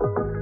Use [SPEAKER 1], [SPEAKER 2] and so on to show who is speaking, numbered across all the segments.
[SPEAKER 1] thank you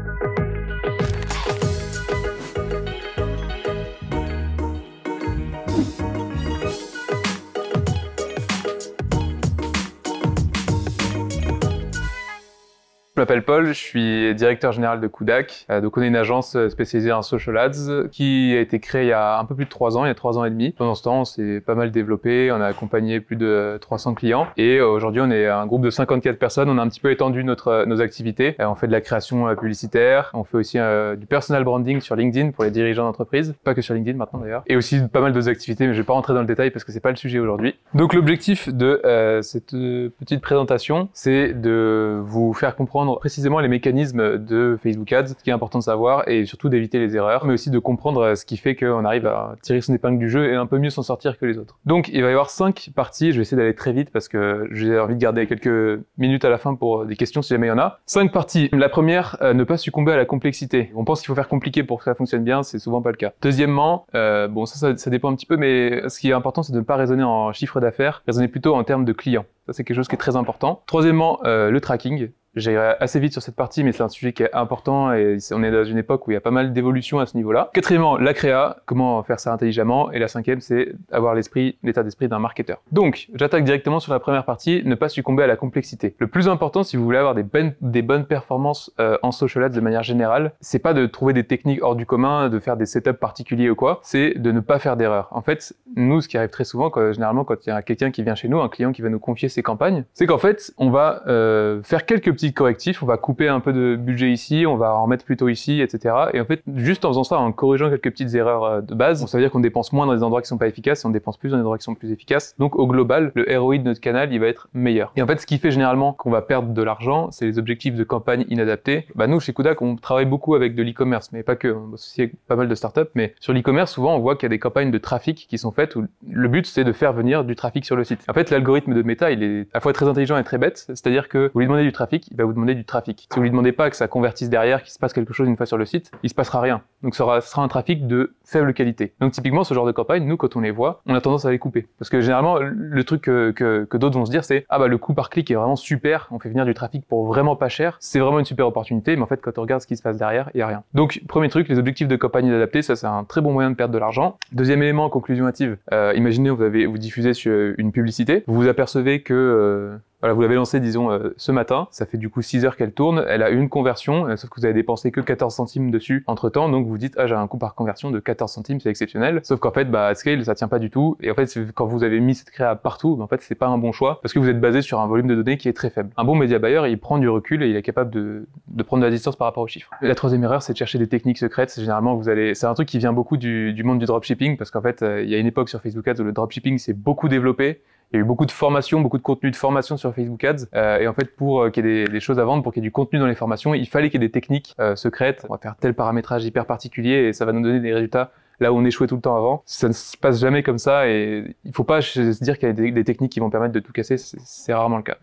[SPEAKER 1] Je m'appelle Paul, je suis directeur général de Kudak. Euh, donc on est une agence euh, spécialisée en social ads qui a été créée il y a un peu plus de trois ans, il y a trois ans et demi. Pendant ce temps, on s'est pas mal développé, on a accompagné plus de 300 clients et euh, aujourd'hui on est un groupe de 54 personnes. On a un petit peu étendu notre, nos activités. on fait de la création publicitaire, on fait aussi du personal branding sur LinkedIn pour les dirigeants d'entreprise, pas que sur LinkedIn maintenant d'ailleurs, et aussi pas mal d'autres activités, mais je vais pas rentrer dans le détail parce que c'est pas le sujet aujourd'hui. Donc l'objectif de cette petite présentation, c'est de vous faire comprendre précisément les mécanismes de Facebook Ads, ce qui est important de savoir, et surtout d'éviter les erreurs, mais aussi de comprendre euh, ce qui fait qu'on arrive à tirer son épingle du jeu et un peu mieux s'en sortir que les autres. Donc il va y avoir cinq parties, je vais essayer d'aller très vite parce que j'ai envie de garder quelques minutes à la fin pour des questions si jamais il y en a. Cinq parties. La première, euh, ne pas succomber à la complexité. On pense qu'il faut faire compliqué pour que ça fonctionne bien, c'est souvent pas le cas. Deuxièmement, euh, bon ça, ça, dépend un petit peu, mais ce qui est important c'est de ne pas raisonner en chiffre d'affaires, raisonner plutôt en termes de clients. Ça, c'est quelque chose qui est très important. Troisièmement, le tracking. J'irai euh, assez vite sur cette partie, mais c'est un sujet qui est important et on est dans une époque où il y a pas mal d'évolutions à ce niveau-là. Quatrièmement, la créa, comment faire ça intelligemment. Et la cinquième, c'est avoir l'esprit, l'état d'esprit d'un marketeur. Donc, j'attaque directement sur la première partie, ne pas succomber à la complexité. Le plus important, si vous voulez avoir des bonnes, des bonnes performances euh, en social ads de manière générale, c'est pas de trouver des techniques hors du commun, de faire des setups particuliers ou quoi, c'est de ne pas faire d'erreurs. En fait, nous, ce qui arrive très souvent, généralement, quand il y a quelqu'un qui vient chez nous, un client qui va nous confier ses campagnes, c'est qu'en fait, on va euh, faire quelques petits correctif, on va couper un peu de budget ici, on va en mettre plutôt ici, etc. Et en fait, juste en faisant ça, en corrigeant quelques petites erreurs euh, de base, ça veut dire qu'on dépense moins dans les endroits qui sont pas efficaces on dépense plus dans les endroits qui sont plus efficaces. Donc au global, le ROI de notre canal, il va être meilleur. Et en fait, ce qui fait généralement qu'on va perdre de l'argent, c'est les objectifs de campagne inadaptés. Bah nous, chez Kudak, on travaille beaucoup avec de l'e-commerce, mais pas que, on bosse avec pas mal de startups, mais sur l'e-commerce, souvent on voit qu'il y a des campagnes de trafic qui sont faites où le but c'est de faire venir du trafic sur le site. En fait, l'algorithme de Meta, il est à la fois très intelligent et très bête, c'est-à-dire que vous lui demandez du trafic, vous demander du trafic. Si vous lui demandez pas que ça convertisse derrière, qu'il se passe quelque chose une fois sur le site, il se passera rien. Donc ça sera un trafic de faible qualité. Donc typiquement, ce genre de campagne, nous, quand on les voit, on a tendance à les couper. Parce que généralement, le truc que, d'autres vont se dire, c'est Ah bah le coût par clic est vraiment super, on fait venir du trafic pour vraiment pas cher, c'est vraiment une super opportunité, mais en fait, quand on regarde ce qui se passe derrière, il n'y a rien. Donc, premier truc, les objectifs de campagne adaptés, ça c'est un très bon moyen de perdre de l'argent. Deuxième élément, conclusion hâtive, euh, imaginez vous avez vous diffusez sur une publicité, vous vous apercevez que... Euh, voilà, vous l'avez lancé, disons, euh, ce matin. Ça fait du coup 6 heures qu'elle tourne. Elle a une conversion, euh, sauf que vous avez dépensé que 14 centimes dessus entre temps. Donc vous dites, ah, j'ai un coût par conversion de 14 centimes, c'est exceptionnel. Sauf qu'en fait, bah, à scale, ça tient pas du tout. Et en fait, quand vous avez mis cette créa partout, bah, en fait, c'est pas un bon choix parce que vous êtes basé sur un volume de données qui est très faible. Un bon média buyer, il prend du recul et il est capable de, de prendre de la distance par rapport aux chiffres. La troisième erreur, c'est de chercher des techniques secrètes. Généralement, vous allez, c'est un truc qui vient beaucoup du, du monde du dropshipping parce qu'en fait, euh, il y a une époque sur Facebook Ads où le dropshipping s'est beaucoup développé il y a eu beaucoup de formations, beaucoup de contenu de formation sur Facebook Ads. Euh, et en fait, pour euh, qu'il y ait des, choses à vendre, pour qu'il y ait du contenu dans les formations, il fallait qu'il y ait des techniques euh, secrètes. On va faire tel paramétrage hyper particulier et ça va nous donner des résultats là où on échouait tout le temps avant. Ça ne se passe jamais comme ça et il ne faut pas se dire qu'il y a des, des techniques qui vont permettre de tout casser. C'est rarement le cas.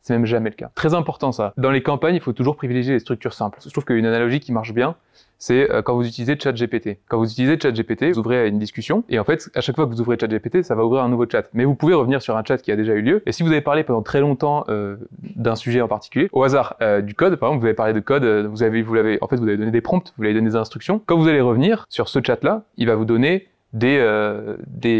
[SPEAKER 1] C'est même jamais le cas. Très important ça. Dans les campagnes, il faut toujours privilégier les structures simples. Je trouve qu'une analogie qui marche bien, c'est euh, quand vous utilisez ChatGPT. Quand vous utilisez ChatGPT, vous ouvrez une discussion et en fait, à chaque fois que vous ouvrez ChatGPT, ça va ouvrir un nouveau chat. Mais vous pouvez revenir sur un chat qui a déjà eu lieu. Et si vous avez parlé pendant très longtemps euh, d'un sujet en particulier, au hasard euh, du code, par exemple, vous avez parlé de code, vous avez, vous l'avez, en fait, vous avez donné des prompts, vous avez donné des instructions. Quand vous allez revenir sur ce chat-là, il va vous donner des, euh,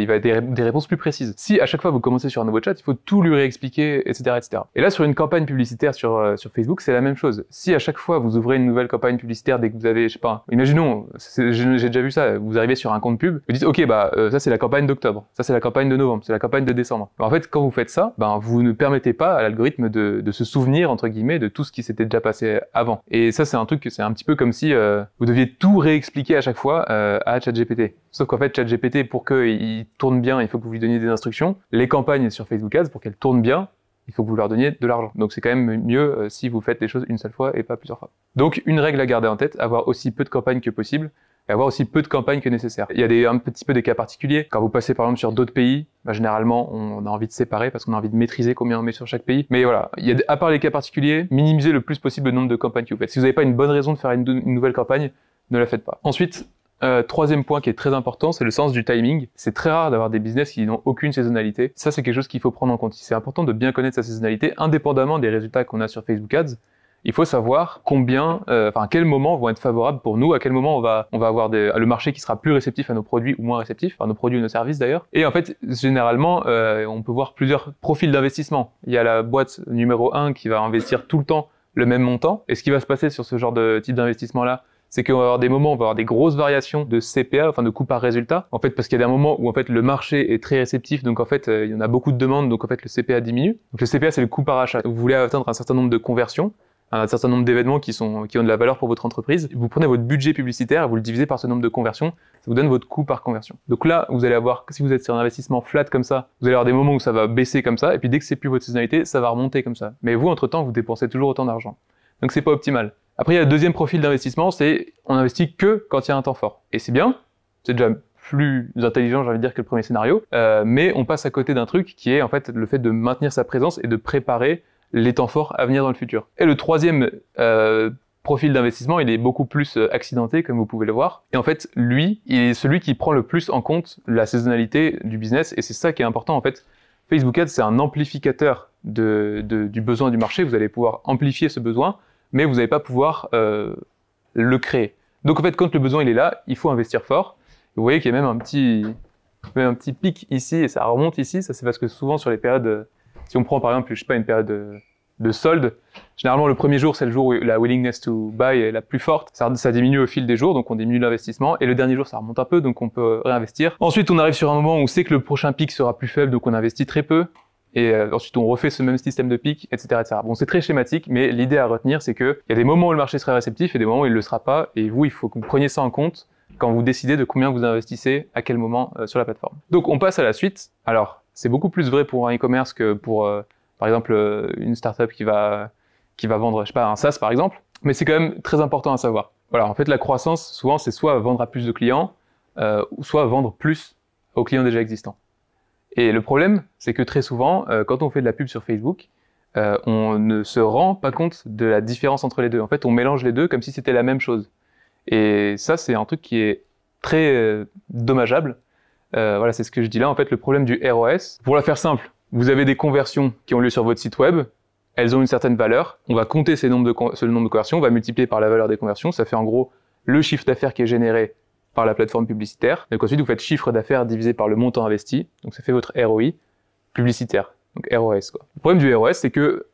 [SPEAKER 1] bah, des, réponses plus précises. Si à chaque fois vous commencez sur un nouveau chat, il faut tout lui réexpliquer, etc. etc. Et là, sur une campagne publicitaire sur, euh, sur Facebook, c'est la même chose. Si à chaque fois vous ouvrez une nouvelle campagne publicitaire dès que vous avez, je sais pas, imaginons, j'ai déjà vu ça, vous arrivez sur un compte pub, vous dites, ok, bah euh, ça c'est la campagne d'octobre, ça c'est la campagne de novembre, c'est la campagne de décembre. Bah, en fait, quand vous faites ça, ben vous ne permettez pas à l'algorithme de, de se souvenir, entre guillemets, de tout ce qui s'était déjà passé avant. Et ça, c'est un truc, que c'est un petit peu comme si euh, vous deviez tout réexpliquer à chaque fois à ChatGPT. Sauf qu'en fait, ChatGPT, pour qu'il tourne bien, il faut que vous lui donniez des instructions. Les campagnes sur Facebook Ads, pour qu'elles tournent bien, il faut que vous leur donniez de l'argent. Donc c'est quand même mieux euh, si vous faites les choses une seule fois et pas plusieurs fois. Donc une règle à garder en tête, avoir aussi peu de campagnes que possible et avoir aussi peu de campagnes que nécessaire. Il y a un petit peu des cas particuliers. Quand vous passez par exemple sur d'autres pays, bah, généralement on a envie de séparer parce qu'on a envie de maîtriser combien on met sur chaque pays. Mais voilà, il y a, à part les cas particuliers, minimisez le plus possible le nombre de campagnes que vous faites. Si vous n'avez pas une bonne raison de faire une nouvelle campagne, ne la faites pas. Ensuite, euh, troisième point qui est très important, c'est le sens du timing. C'est très rare d'avoir des business qui n'ont aucune saisonnalité. Ça, c'est quelque chose qu'il faut prendre en compte. C'est important de bien connaître sa saisonnalité, indépendamment des résultats qu'on a sur Facebook Ads. Il faut savoir combien, euh, enfin, à quel moment vont être favorables pour nous, à quel moment on va, avoir le marché qui sera plus réceptif à nos produits ou moins réceptif, à nos produits ou nos services d'ailleurs. Et en fait, généralement, euh, on peut voir plusieurs profils d'investissement. Il y a la boîte numéro 1 qui va investir tout le temps le même montant. Et ce qui va se passer sur ce genre de type d'investissement-là, c'est qu'on va avoir des moments où on va avoir des grosses variations de CPA, enfin de coût par résultat. En fait, parce qu'il y a des moments où en fait le marché est très réceptif, donc en fait euh, il y en a beaucoup de demandes, donc en fait le CPA diminue. Donc le CPA c'est le coût par achat. Vous voulez atteindre un certain nombre de conversions un certain nombre d'événements qui, sont, qui ont de la valeur pour votre entreprise. Vous prenez votre budget publicitaire vous le divisez par ce nombre de conversions. Ça vous donne votre coût par conversion. Donc là, vous allez avoir, si vous êtes sur un investissement flat comme ça, vous allez avoir des moments où ça va baisser comme ça. Et puis dès que c'est plus votre saisonnalité, ça va remonter comme ça. Mais vous, entre-temps, vous dépensez toujours autant d'argent. Donc c'est pas optimal. Après, il y a le deuxième profil d'investissement, c'est on investit que quand il y a un temps fort. Et c'est bien, c'est déjà plus intelligent, j'ai envie de dire, que le premier scénario, euh, mais on passe à côté d'un truc qui est en fait le fait de maintenir sa présence et de préparer les temps forts à venir dans le futur. Et le troisième euh, profil d'investissement, il est beaucoup plus euh, accidenté, comme vous pouvez le voir. Et en fait, lui, il est celui qui prend le plus en compte la saisonnalité du business, et c'est ça qui est important en fait. Facebook Ads, c'est un amplificateur du besoin du marché. Vous allez pouvoir amplifier ce besoin mais vous n'allez pas pouvoir euh, le créer. Donc en fait, quand le besoin il est là, il faut investir fort. Vous voyez qu'il y a même un petit, un petit pic ici et ça remonte ici. Ça c'est parce que souvent sur les périodes, euh, si on prend par exemple, je sais pas une période de, solde, généralement le premier jour c'est le jour où la willingness to buy est la plus forte. Ça, ça diminue au fil des jours, donc on diminue l'investissement et le dernier jour ça remonte un peu, donc on peut réinvestir. Ensuite, on arrive sur un moment où on sait que le prochain pic sera plus faible, donc on investit très peu et euh, ensuite on refait ce même système de pic, etc. Bon, c'est très schématique, mais l'idée à retenir, c'est qu'il y a des moments où le marché sera réceptif et des moments où il ne le sera pas, et vous, il faut que vous preniez ça en compte quand vous décidez de combien vous investissez à quel moment euh, sur la plateforme. Donc on passe à la suite. Alors c'est beaucoup plus vrai pour un e-commerce que pour euh, par exemple une startup qui va qui va vendre je sais pas un SaaS par exemple, mais c'est quand même très important à savoir. Voilà, en fait la croissance souvent c'est soit vendre à plus de clients, soit vendre plus aux clients déjà existants. Et le problème, c'est que très souvent, euh, quand on fait de la pub sur Facebook, euh, on ne se rend pas compte de la différence entre les deux. En fait, on mélange les deux comme si c'était la même chose. Et ça, c'est un truc qui est très euh, dommageable. voilà, c'est ce que je dis là. En fait, le problème du ROS, pour la faire simple, vous avez des conversions qui ont lieu sur votre site web. Elles ont une certaine valeur. On va compter ces de ce nombre de conversions, on va multiplier par la valeur des conversions. Ça fait en gros le chiffre d'affaires qui est généré par la plateforme publicitaire. Donc ensuite, vous faites chiffre d'affaires divisé par le montant investi. Donc ça fait votre ROI publicitaire. Donc ROS Le problème du ROS, c'est que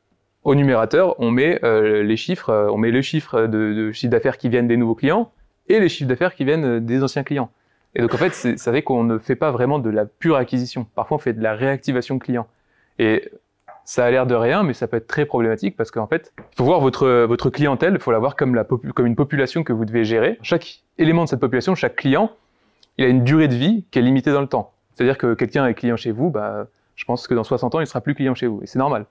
[SPEAKER 1] au numérateur, on met euh, les chiffres, euh, on met le chiffre de, chiffre d'affaires qui viennent des nouveaux clients et les chiffres d'affaires qui viennent euh, des anciens clients. Et donc en fait, ça fait qu'on ne fait pas vraiment de la pure acquisition. Parfois, on fait de la réactivation client. Et ça a l'air de rien, mais ça peut être très problématique parce qu'en fait, il faut voir votre, votre clientèle, il faut la voir comme, la, comme une population que vous devez gérer. Chaque élément de cette population, chaque client, il a une durée de vie qui est limitée dans le temps. C'est-à-dire que quelqu'un est client chez vous, bah, je pense que dans 60 ans, il ne sera plus client chez vous, et c'est normal.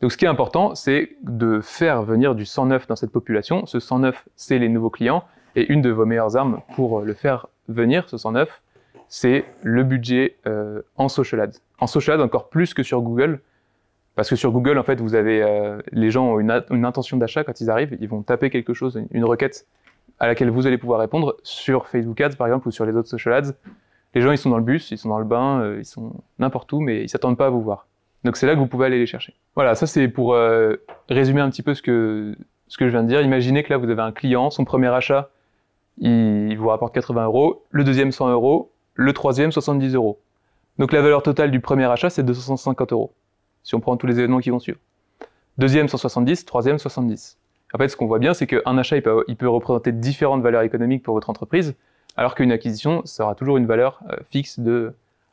[SPEAKER 1] Donc ce qui est important, c'est de faire venir du 109 dans cette population. Ce 109, c'est les nouveaux clients, et une de vos meilleures armes pour euh, le faire venir, ce 109, c'est le budget euh, en social ads. En social ads encore plus que sur Google, parce que sur Google, en fait, vous avez euh, les gens ont une, intention d'achat quand ils arrivent, ils vont taper quelque chose, une, requête à laquelle vous allez pouvoir répondre sur Facebook Ads par exemple ou sur les autres social ads. Les gens ils sont dans le bus, ils sont dans le bain, euh, ils sont n'importe où, mais ils s'attendent pas à vous voir. Donc c'est là que vous pouvez aller les chercher. Voilà, ça c'est pour euh, résumer un petit peu ce que ce que je viens de dire. Imaginez que là vous avez un client, son premier achat, il vous rapporte 80 euros, le deuxième 100 euros, le troisième 70 euros. Donc la valeur totale du premier achat c'est 250 euros si on prend tous les événements qui vont suivre. Deuxième 170, troisième 70. En fait, ce qu'on voit bien, c'est qu'un achat, il peut, représenter différentes valeurs économiques pour votre entreprise, alors qu'une acquisition, ça aura toujours une valeur euh, fixe de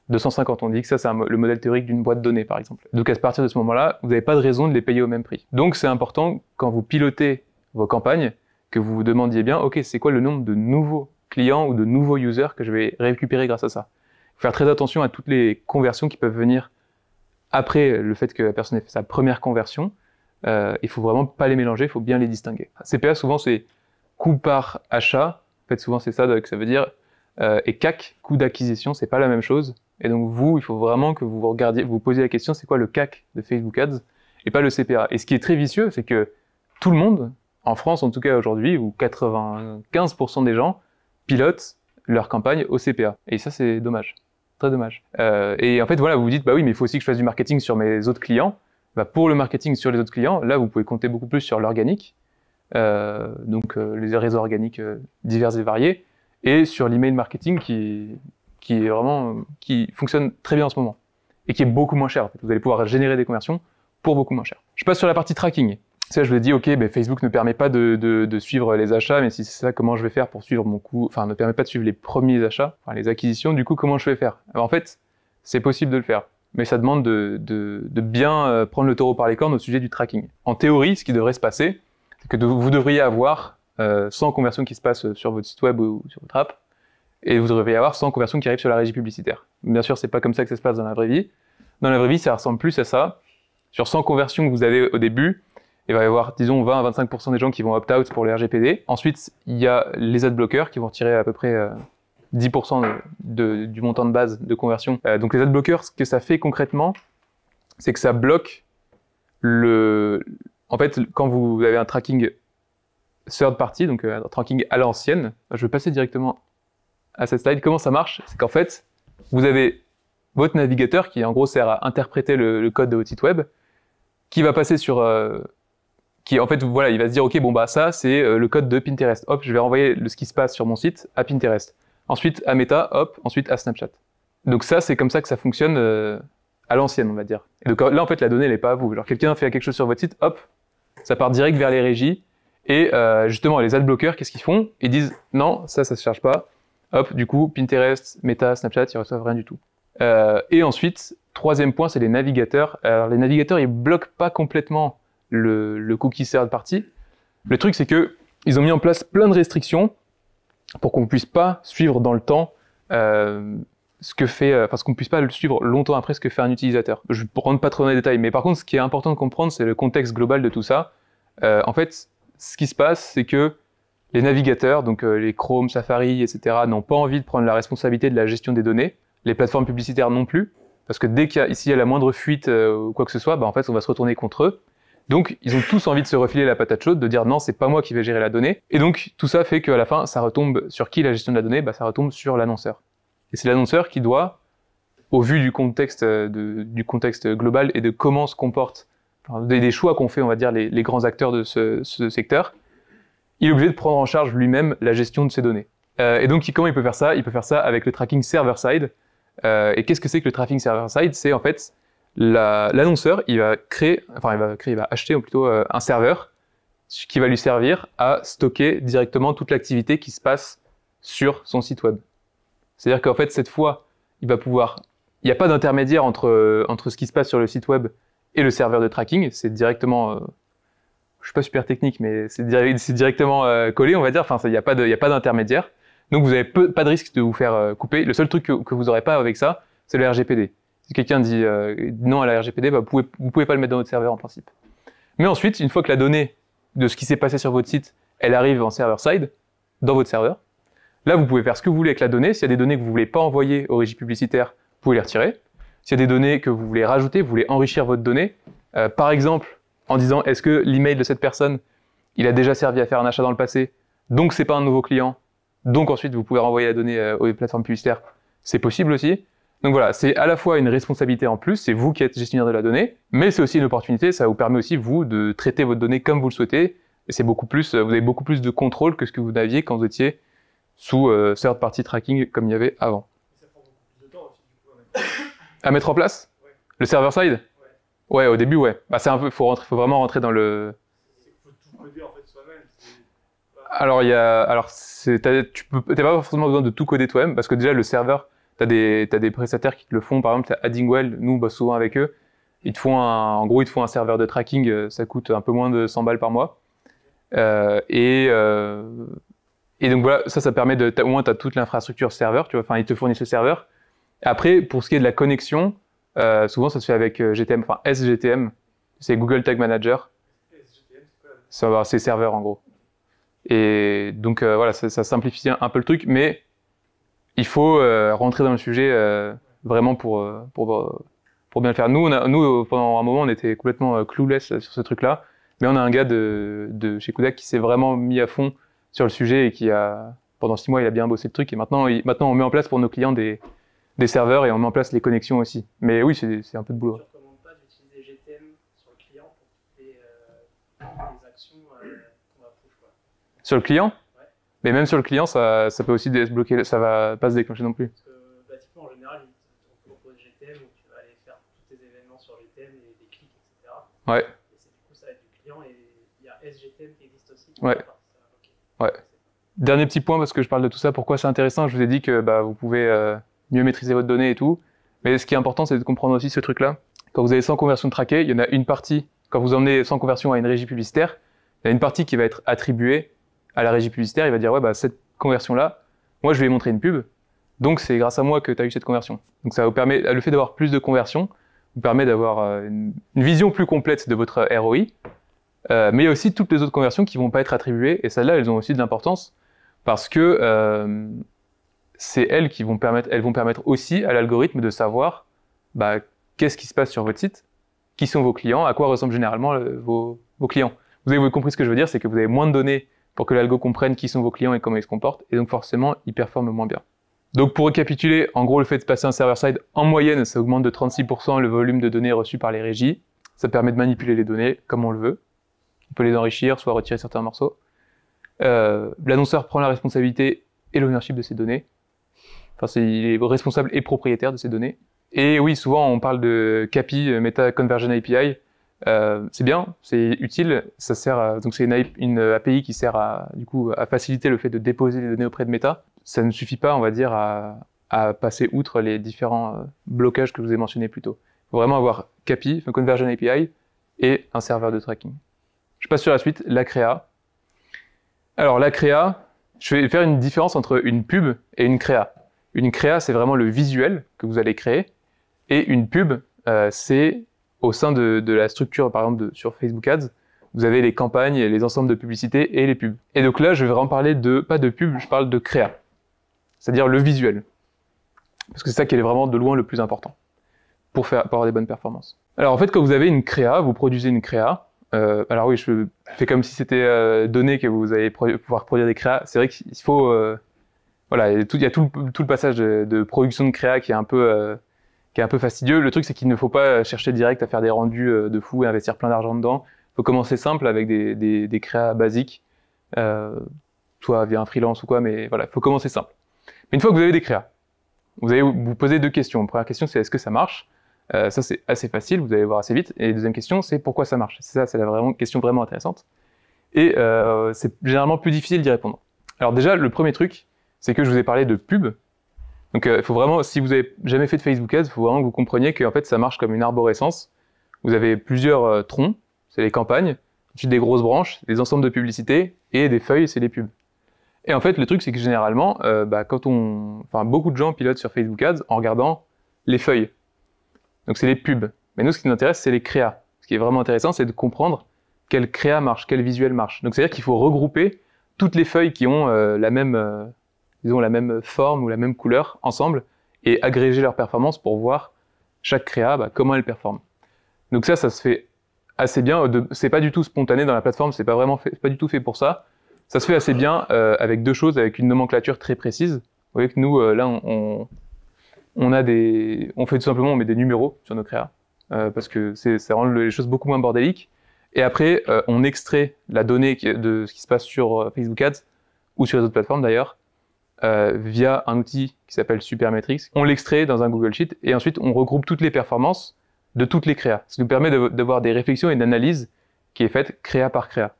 [SPEAKER 1] 250. On dit que ça, c'est le modèle théorique d'une boîte de données, par exemple. Donc, à partir de ce moment-là, vous n'avez pas de raison de les payer au même prix. Donc, c'est important, quand vous pilotez vos campagnes, que vous vous demandiez bien, OK, c'est quoi le nombre de nouveaux clients ou de nouveaux users que je vais récupérer grâce à ça Faire très attention à toutes les conversions qui peuvent venir après euh, le fait que la personne ait fait sa première conversion, euh, il faut vraiment pas les mélanger, il faut bien les distinguer. CPA, souvent, c'est coût par achat. En fait, souvent, c'est ça que ça veut dire. Euh, et CAC, coût d'acquisition, c'est pas la même chose. Et donc, vous, il faut vraiment que vous regardiez, vous posiez la question, c'est quoi le CAC de Facebook Ads et pas le CPA. Et ce qui est très vicieux, c'est que tout le monde, en France en tout cas aujourd'hui, ou 95% des gens pilotent leur campagne au CPA. Et ça, c'est dommage. Très dommage. Euh, et en fait, voilà, vous vous dites, bah oui, mais il faut aussi que je fasse du marketing sur mes autres clients. Bah, pour le marketing sur les autres clients, là, vous pouvez compter beaucoup plus sur l'organique, euh, donc euh, les réseaux organiques divers et variés, et sur l'email marketing qui, qui est vraiment, qui fonctionne très bien en ce moment et qui est beaucoup moins cher. Vous allez pouvoir générer des conversions pour beaucoup moins cher. Je passe sur la partie tracking ça, je ai dis, OK, ben, Facebook ne permet pas de, suivre les achats, mais si c'est ça, comment je vais faire pour suivre mon coût Enfin, ne permet pas de suivre les premiers achats, les acquisitions. Du coup, comment je vais faire ben, En fait, c'est possible de le faire, mais ça demande de, bien euh, prendre le taureau par les cornes au sujet du tracking. En théorie, ce qui devrait se passer, c'est que vous devriez avoir 100 euh, conversions qui se passent euh, sur votre site web ou sur votre app, et vous devriez avoir 100 conversions qui arrivent sur la régie publicitaire. Bien sûr, c'est pas comme ça que ça se passe dans la vraie vie. Dans la vraie vie, ça ressemble plus à ça. Sur 100 conversions que vous avez au début, il va y avoir, disons, 20 à 25% des gens qui vont opt-out pour les RGPD. Ensuite, il y a les ad-bloqueurs qui vont retirer à peu près 10% euh, de, du montant de base de conversion. Euh, donc les ad-bloqueurs, ce que ça fait concrètement, c'est que ça bloque le... En fait, quand vous avez un tracking third party, donc euh, un tracking à l'ancienne, je vais passer directement à cette slide. Comment ça marche C'est qu'en fait, vous avez votre navigateur qui en gros sert à interpréter le, code de votre site web, qui va passer sur qui en fait voilà, il va se dire ok bon bah ça c'est euh, le code de Pinterest. Hop, je vais renvoyer ce qui se passe sur mon site à Pinterest. Ensuite à Meta, hop, ensuite à Snapchat. Donc ça c'est comme ça que ça fonctionne euh, à l'ancienne on va dire. donc euh, là en fait la donnée elle n'est pas à vous. Alors quelqu'un fait quelque chose sur votre site, hop, ça part direct vers les régies. Et justement les ad qu'est-ce qu'ils font Ils disent non ça ça se charge pas. Hop, du coup Pinterest, Meta, Snapchat ils reçoivent rien du tout. et ensuite troisième point c'est les navigateurs. Alors les navigateurs ils bloquent pas complètement le, cookie sert de partie. Le truc, c'est que ils ont mis en place plein de restrictions pour qu'on ne puisse pas suivre dans le temps euh, ce que fait, parce euh, qu'on ne puisse pas le suivre longtemps après ce que fait un utilisateur. Je ne vais pas trop dans les détails, mais par contre, ce qui est important de comprendre, c'est le contexte global de tout ça. Euh, en fait, ce qui se passe, c'est que les navigateurs, donc les Chrome, Safari, etc., n'ont pas envie de prendre la responsabilité de la gestion des données. Les plateformes publicitaires non plus, parce que dès qu'il y a, la moindre fuite ou quoi que ce soit, bah, en fait, on va se retourner contre eux. Donc, ils ont tous envie de se refiler la patate chaude, de dire non, c'est pas moi qui vais gérer la donnée. Et donc, tout ça fait qu'à la fin, ça retombe sur qui la gestion de la donnée bah, Ça retombe sur l'annonceur. Et c'est l'annonceur qui doit, au vu du contexte, euh, du contexte global et de comment se comportent des, choix qu'ont fait, on va dire, les, grands acteurs de ce, secteur, il est obligé de prendre en charge lui-même la gestion de ces données. Euh, et donc, comment il peut faire ça Il peut faire ça avec le tracking server-side. Euh, et qu'est-ce que c'est que le tracking server-side C'est en fait l'annonceur, il va créer, enfin il va acheter ou plutôt euh, un serveur qui va lui servir à stocker directement toute l'activité qui se passe sur son site web. C'est-à-dire qu'en fait, cette fois, il va pouvoir, il n'y a pas d'intermédiaire entre, euh, entre ce qui se passe sur le site web et le serveur de tracking. C'est directement, euh, je suis pas super technique, mais c'est directement collé, on va dire. Enfin, il n'y a pas d'intermédiaire. Donc vous n'avez pas de risque de vous faire couper. Le seul truc que, que vous n'aurez pas avec ça, c'est le RGPD. Si quelqu'un dit euh, non à la RGPD, bah, vous ne pouvez, pas le mettre dans votre serveur en principe. Mais ensuite, une fois que la donnée de ce qui s'est passé sur votre site, elle arrive en server-side, dans votre serveur, là, vous pouvez faire ce que vous voulez avec la donnée. S'il y a des données que vous ne voulez pas envoyer aux régies publicitaires, vous pouvez les retirer. S'il y a des données que vous voulez rajouter, vous voulez enrichir votre donnée, euh, par exemple en disant est-ce que l'email de cette personne, il a déjà servi à faire un achat dans le passé, donc ce n'est pas un nouveau client, donc ensuite vous pouvez renvoyer la donnée euh, aux plateformes publicitaires, c'est possible aussi. Donc voilà, c'est à la fois une responsabilité en plus, c'est vous qui êtes gestionnaire de la donnée, mais c'est aussi une opportunité, ça vous permet aussi, vous, de traiter votre donnée comme vous le souhaitez, et c'est beaucoup plus, euh, vous avez beaucoup plus de contrôle que ce que vous aviez quand vous étiez sous euh, third-party tracking comme il y avait avant. ça prend beaucoup de temps aussi, du coup, à mettre en place Le server side ouais. au début, ouais. Bah, c'est un peu, faut, faut vraiment rentrer dans le. Faut tout coder en fait soi-même. Alors, il y a, alors, tu n'as pas forcément besoin de tout coder toi-même, parce que déjà, le serveur T'as des prestataires qui te le font. Par exemple, as Addingwell, nous, on bosse souvent avec eux. Ils te font un, en gros, ils te font un serveur de tracking, euh, ça coûte un peu moins de 100 balles par mois. Euh, et, euh, et donc voilà, ça, ça permet de. au moins, tu as toute l'infrastructure serveur, tu vois. Enfin, ils te fournissent le serveur. Après, pour ce qui est de la connexion, souvent, ça se fait avec GTM, enfin SGTM, c'est Google Tag Manager. C'est serveur en gros. Et donc voilà, ça, ça simplifie un peu le truc, mais il faut euh, rentrer dans le sujet euh, vraiment pour, euh, pour, pour, bien le faire. Nous, nous, pendant un moment, on était complètement clueless sur ce truc-là, mais on a un gars de, chez Kodak qui s'est vraiment mis à fond sur le sujet et qui a, pendant six mois, il a bien bossé le truc. Et maintenant, il, maintenant on met en place pour nos clients des, des serveurs et on met en place les connexions aussi. Mais oui, c'est un peu de boulot. Je ne recommande pas d'utiliser GTM sur le client pour toutes les, actions actions qu'on Sur le client mais même sur le client, ça, ça peut aussi débloquer, ça va pas se déclencher non plus. Parce euh, en général, on GTM où tu vas aller faire tous tes événements sur GTM et des clics, etc. Ouais. Et du coup, ça va être du client et il y a SGTM qui existe aussi. Ouais. Dernier petit point, parce que je parle de tout ça, pourquoi c'est intéressant Je vous ai dit que bah, vous pouvez euh, mieux maîtriser votre donnée et tout. Mais ce qui est important, c'est de comprendre aussi ce truc-là. Quand vous avez 100 conversions traqué, il y en a une partie. Quand vous emmenez 100 conversions à une régie publicitaire, il y a une partie qui va être attribuée à la régie publicitaire, il va dire, ouais, bah, cette conversion-là, moi, je vais montrer une pub, donc c'est grâce à moi que tu as eu cette conversion. Donc ça vous permet, le fait d'avoir plus de conversions, vous permet d'avoir euh, une, vision plus complète de votre ROI, euh, mais il y a aussi toutes les autres conversions qui vont pas être attribuées, et celles-là, elles ont aussi de l'importance, parce que euh, c'est elles qui vont permettre, elles vont permettre aussi à l'algorithme de savoir bah, qu'est-ce qui se passe sur votre site, qui sont vos clients, à quoi ressemblent généralement vos, vos, clients. Vous avez compris ce que je veux dire, c'est que vous avez moins de données pour que l'algo comprenne qui sont vos clients et comment ils se comportent, et donc forcément, ils performent moins bien. Donc pour récapituler, en gros, le fait de passer un server-side, en moyenne, ça augmente de 36% le volume de données reçues par les régies. Ça permet de manipuler les données comme on le veut. On peut les enrichir, soit retirer certains morceaux. Euh, l'annonceur prend la responsabilité et l'ownership de ces données. Enfin, il est responsable et propriétaire de ces données. Et oui, souvent, on parle de CAPI, euh, Meta Conversion API. Euh, c'est bien, c'est utile, ça sert donc c'est une, API qui sert à, du coup, à faciliter le fait de déposer les données auprès de Meta. Ça ne suffit pas, on va dire, à, passer outre les différents euh, blocages que je vous ai mentionnés plus tôt. Il faut vraiment avoir CAPI, Conversion API, et un serveur de tracking. Je passe sur la suite, la créa. Alors la créa, je vais faire une différence entre une pub et une créa. Une créa, c'est vraiment le visuel que vous allez créer, et une pub, euh, c'est au sein de, la structure, par exemple, sur Facebook Ads, vous avez les campagnes, les ensembles de publicités et les pubs. Et donc là, je vais vraiment parler de, pas de pub, je parle de créa, c'est-à-dire le visuel. Parce que c'est ça qui est vraiment de loin le plus important pour, faire, avoir des bonnes performances. Alors en fait, quand vous avez une créa, vous produisez une créa. Euh, alors oui, je fais comme si c'était euh, donné que vous allez pouvoir produire des créas. C'est vrai qu'il faut... Euh, voilà, il y a tout, le, passage de, production de créa qui est un peu qui est un peu fastidieux. Le truc, c'est qu'il ne faut pas chercher direct à faire des rendus euh, de fou et investir plein d'argent dedans. Il faut commencer simple avec des, des, créas basiques, euh, soit via un freelance ou quoi, mais voilà, il faut commencer simple. Mais une fois que vous avez des créas, vous allez vous poser deux questions. La première question, c'est est-ce que ça marche euh, Ça, c'est assez facile, vous allez voir assez vite. Et la deuxième question, c'est pourquoi ça marche C'est ça, c'est la vraiment, question vraiment intéressante. Et c'est généralement plus difficile d'y répondre. Alors déjà, le premier truc, c'est que je vous ai parlé de pub, donc, euh, il faut vraiment, si vous avez jamais fait de Facebook Ads, il faut vraiment que vous compreniez que en fait, ça marche comme une arborescence. Vous avez plusieurs euh, troncs, c'est les campagnes, ensuite des grosses branches, des ensembles de publicités et des feuilles, c'est les pubs. Et en fait, le truc, c'est que généralement, euh, bah, quand on, enfin, beaucoup de gens pilotent sur Facebook Ads en regardant les feuilles. Donc, c'est les pubs. Mais nous, ce qui nous intéresse, c'est les créas. Ce qui est vraiment intéressant, c'est de comprendre quel créa marche, quel visuel marche. Donc, c'est-à-dire qu'il faut regrouper toutes les feuilles qui ont la même ils ont la même forme ou la même couleur ensemble et agréger leurs performances pour voir chaque créa bah, comment elle performe. Donc ça, ça se fait assez bien. C'est pas du tout spontané dans la plateforme, c'est pas vraiment pas du tout fait pour ça. Ça se fait assez bien euh, avec deux choses, avec une nomenclature très précise. Vous voyez que nous, euh, là, on, on, a des, on fait tout simplement, on met des numéros sur nos créas euh, parce que ça rend les choses beaucoup moins bordéliques. Et après, on extrait la donnée de ce qui se passe sur Facebook Ads ou sur les autres plateformes d'ailleurs euh, via un outil qui s'appelle Supermetrics. On l'extrait dans un Google Sheet et ensuite on regroupe toutes les performances de toutes les créas. Ce qui nous permet d'avoir des réflexions et analyse qui est faite créa par créa.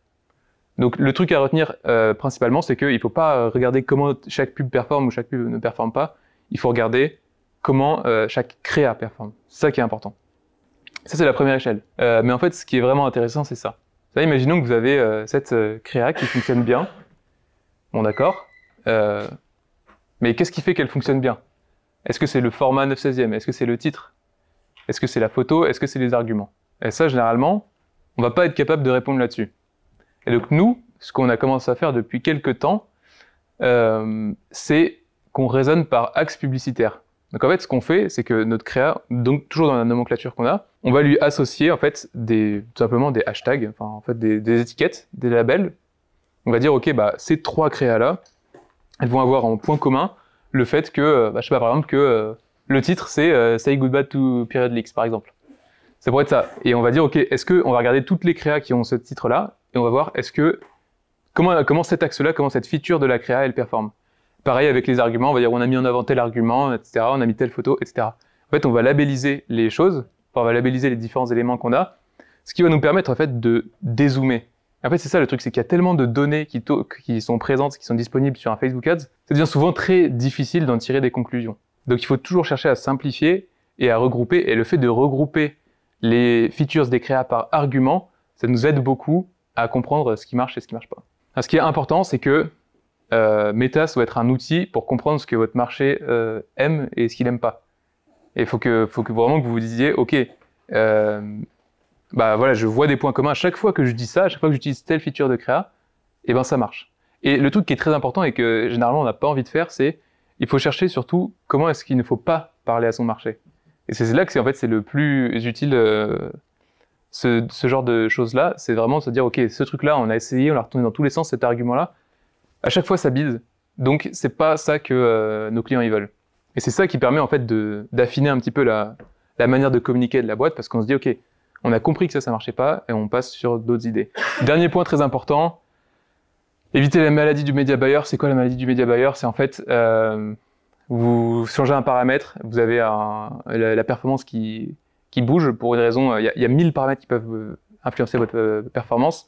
[SPEAKER 1] Donc le truc à retenir euh, principalement, c'est qu'il ne faut pas euh, regarder comment chaque pub performe ou chaque pub ne performe pas. Il faut regarder comment chaque créa performe. C'est ça qui est important. Ça, c'est la première échelle. mais en fait, ce qui est vraiment intéressant, c'est ça. imaginons que vous avez cette créa qui fonctionne bien. Bon, d'accord. Mais qu'est-ce qui fait qu'elle fonctionne bien Est-ce que c'est le format 9 16 Est-ce que c'est le titre Est-ce que c'est la photo Est-ce que c'est les arguments Et ça, généralement, on va pas être capable de répondre là-dessus. Et donc nous, ce qu'on a commencé à faire depuis quelques temps, euh, c'est qu'on raisonne par axe publicitaire. Donc en fait, ce qu'on fait, c'est que notre créa, donc toujours dans la nomenclature qu'on a, on va lui associer en fait des, tout simplement des hashtags, enfin en fait des, des étiquettes, des labels. On va dire ok bah ces trois créas là, elles vont avoir en point commun le fait que, euh, bah, je sais pas, par exemple, que euh, le titre c'est euh, Say Goodbye to Period Leaks, par exemple. Ça pourrait être ça. Et on va dire, ok, est-ce que on va regarder toutes les créas qui ont ce titre-là et on va voir est-ce que comment, comment cet axe-là, comment cette feature de la créa elle performe. Pareil avec les arguments, on va dire on a mis en avant tel argument, etc. On a mis telle photo, etc. En fait, on va labelliser les choses, on va labelliser les différents éléments qu'on a, ce qui va nous permettre en fait de dézoomer. En fait, c'est ça le truc, c'est qu'il y a tellement de données qui, qui, sont présentes, qui sont disponibles sur un Facebook Ads, ça devient souvent très difficile d'en tirer des conclusions. Donc, il faut toujours chercher à simplifier et à regrouper. Et le fait de regrouper les features des créas par argument, ça nous aide beaucoup à comprendre ce qui marche et ce qui ne marche pas. ce qui est important, c'est que euh, Meta, ça doit être un outil pour comprendre ce que votre marché euh, aime et ce qu'il n'aime pas. Et il faut que, vraiment que vous vous disiez, OK, euh, bah voilà, je vois des points communs. à Chaque fois que je dis ça, à chaque fois que j'utilise telle feature de créa, et eh ben ça marche. Et le truc qui est très important et que généralement on n'a pas envie de faire, c'est il faut chercher surtout comment est-ce qu'il ne faut pas parler à son marché. Et c'est là que c'est en fait c'est le plus utile euh, ce, genre de choses là, c'est vraiment de se dire ok ce truc là on a essayé, on l'a retourné dans tous les sens cet argument là, à chaque fois ça bise. Donc c'est pas ça que euh, nos clients y veulent. Et c'est ça qui permet en fait d'affiner un petit peu la manière de communiquer de la boîte parce qu'on se dit ok on a compris que ça, ça marchait pas et on passe sur d'autres idées. Dernier point très important, éviter la maladie du média buyer. C'est quoi la maladie du média buyer C'est en fait, euh, vous changez un paramètre, vous avez la, performance qui, bouge pour une raison. Euh, il y, a mille paramètres qui peuvent euh, influencer votre performance.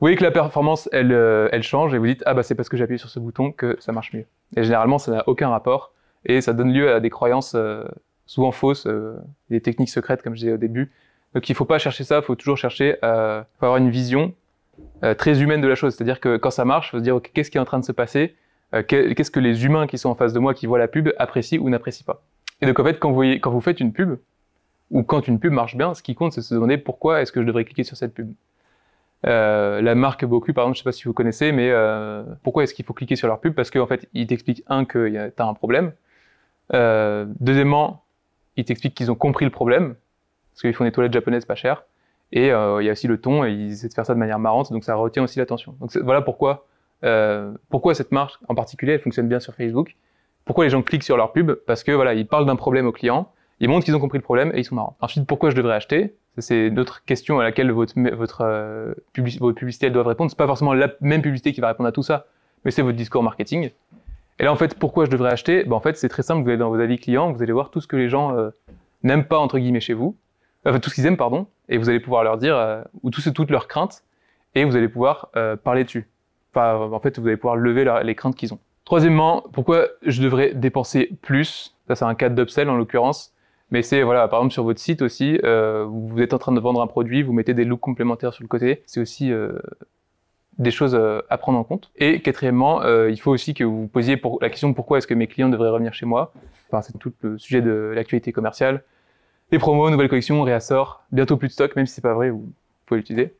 [SPEAKER 1] Vous voyez que la performance, elle, change et vous dites Ah, bah c'est parce que j'ai appuyé sur ce bouton que ça marche mieux. Et généralement, ça n'a aucun rapport et ça donne lieu à des croyances souvent fausses, des techniques secrètes, comme je disais au début, donc il ne faut pas chercher ça, il faut toujours chercher à euh, avoir une vision euh, très humaine de la chose. C'est-à-dire que quand ça marche, il faut se dire qu'est-ce qui est en train de se passer, euh, qu'est-ce que les humains qui sont en face de moi, qui voient la pub, apprécient ou n'apprécient pas. Et donc en fait, quand vous, voyez, quand vous faites une pub, ou quand une pub marche bien, ce qui compte, c'est de se demander pourquoi est-ce que je devrais cliquer sur cette pub. la marque Boku, par exemple, je ne sais pas si vous connaissez, mais pourquoi est-ce qu'il faut cliquer sur leur pub Parce qu'en fait, ils t'expliquent, un, que tu as un problème. deuxièmement, ils t'expliquent qu'ils ont compris le problème parce qu'ils font des toilettes japonaises pas chères. Et euh, il y a aussi le ton, et ils essaient de faire ça de manière marrante, donc ça retient aussi l'attention. Donc voilà pourquoi, euh, pourquoi cette marche en particulier, elle fonctionne bien sur Facebook. Pourquoi les gens cliquent sur leur pub Parce que voilà, ils parlent d'un problème au client, ils montrent qu'ils ont compris le problème et ils sont marrants. Ensuite, pourquoi je devrais acheter C'est d'autres question à laquelle votre, votre, euh, publicité doit répondre. C'est pas forcément la même publicité qui va répondre à tout ça, mais c'est votre discours marketing. Et là, en fait, pourquoi je devrais acheter ben, En fait, c'est très simple. Vous allez dans vos avis clients, vous allez voir tout ce que les gens n'aiment pas entre guillemets chez vous enfin euh, tout ce qu'ils aiment, pardon, et vous allez pouvoir leur dire, euh, ou toutes leurs craintes, et vous allez pouvoir euh, parler dessus. Enfin, en fait, vous allez pouvoir lever les craintes qu'ils ont. Troisièmement, pourquoi je devrais dépenser plus Ça, c'est un cas d'upsell en l'occurrence. Mais c'est, voilà, par exemple, sur votre site aussi, vous êtes en train de vendre un produit, vous mettez des looks complémentaires sur le côté. C'est aussi des choses à prendre en compte. Et quatrièmement, il faut aussi que vous posiez pour, la question pourquoi est-ce que mes clients devraient revenir chez moi. Enfin, c'est tout le sujet de l'actualité commerciale. Les promos, nouvelles collections, réassort, bientôt plus de stock, même si c'est pas vrai, vous pouvez l'utiliser.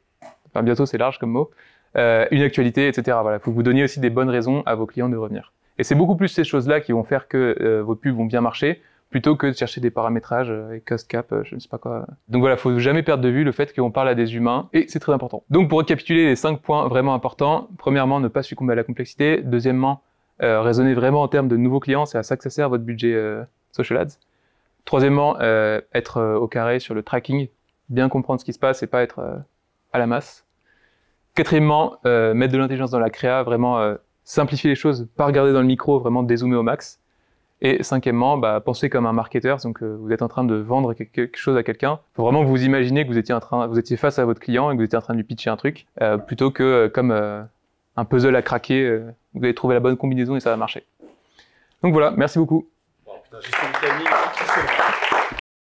[SPEAKER 1] Enfin, bientôt, c'est large comme mot. Euh, une actualité, etc. Voilà, faut que vous donniez aussi des bonnes raisons à vos clients de revenir. Et c'est beaucoup plus ces choses-là qui vont faire que euh, vos pubs vont bien marcher, plutôt que de chercher des paramétrages euh, et cost cap, je ne sais pas quoi. Donc voilà, faut jamais perdre de vue le fait qu'on parle à des humains et c'est très important. Donc pour récapituler les cinq points vraiment importants, premièrement, ne pas succomber à la complexité. Deuxièmement, euh, raisonner vraiment en termes de nouveaux clients, c'est à ça que ça sert votre budget social ads. Troisièmement, euh, être euh, au carré sur le tracking, bien comprendre ce qui se passe et pas être euh, à la masse. Quatrièmement, mettre de l'intelligence dans la créa, vraiment simplifier les choses, pas regarder dans le micro, vraiment dézoomer au max. Et cinquièmement, bah, penser comme un marketeur, donc vous êtes en train de vendre quelque chose à quelqu'un, faut vraiment vous imaginer que vous étiez, en train, vous étiez face à votre client et que vous étiez en train de lui pitcher un truc, plutôt que comme un puzzle à craquer, vous allez trouver la bonne combinaison et ça va marcher. Donc voilà, merci beaucoup la gestion de planning.